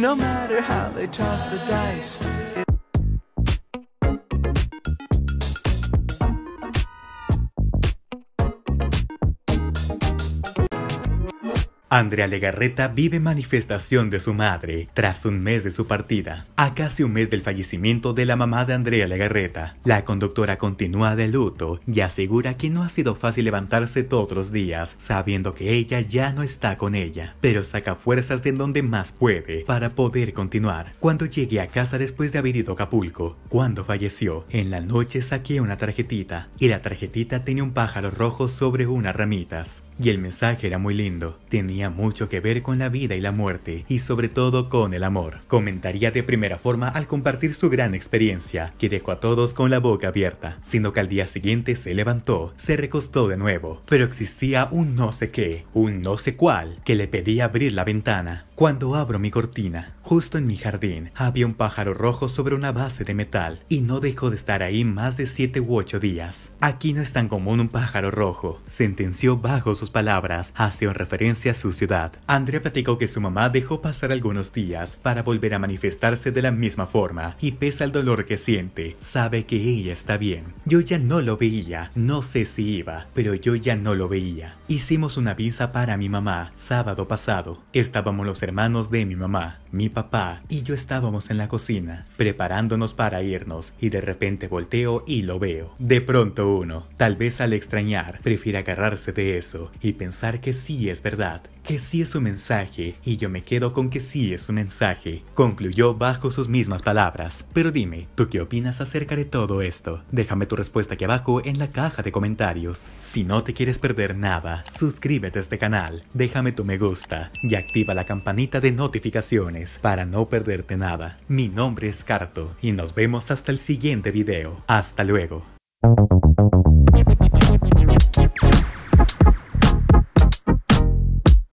No matter how they toss the dice. Andrea Legarreta vive manifestación de su madre tras un mes de su partida. A casi un mes del fallecimiento de la mamá de Andrea Legarreta, la conductora continúa de luto y asegura que no ha sido fácil levantarse todos los días sabiendo que ella ya no está con ella, pero saca fuerzas de donde más puede para poder continuar. Cuando llegué a casa después de haber ido a Acapulco, cuando falleció, en la noche saqué una tarjetita y la tarjetita tenía un pájaro rojo sobre unas ramitas. Y el mensaje era muy lindo, tenía mucho que ver con la vida y la muerte, y sobre todo con el amor. Comentaría de primera forma al compartir su gran experiencia, que dejó a todos con la boca abierta, sino que al día siguiente se levantó, se recostó de nuevo, pero existía un no sé qué, un no sé cuál, que le pedía abrir la ventana. Cuando abro mi cortina, justo en mi jardín, había un pájaro rojo sobre una base de metal y no dejó de estar ahí más de 7 u 8 días. Aquí no es tan común un pájaro rojo, sentenció bajo sus palabras, haciendo referencia a su ciudad. Andrea platicó que su mamá dejó pasar algunos días para volver a manifestarse de la misma forma y pese al dolor que siente, sabe que ella está bien. Yo ya no lo veía, no sé si iba, pero yo ya no lo veía. Hicimos una visa para mi mamá sábado pasado. Estábamos los manos de mi mamá, mi papá y yo estábamos en la cocina, preparándonos para irnos, y de repente volteo y lo veo. De pronto uno, tal vez al extrañar, prefiere agarrarse de eso y pensar que sí es verdad, que sí es un mensaje y yo me quedo con que sí es un mensaje, concluyó bajo sus mismas palabras. Pero dime, ¿tú qué opinas acerca de todo esto? Déjame tu respuesta aquí abajo en la caja de comentarios. Si no te quieres perder nada, suscríbete a este canal, déjame tu me gusta y activa la campanita de notificaciones para no perderte nada. Mi nombre es Carto y nos vemos hasta el siguiente video. Hasta luego.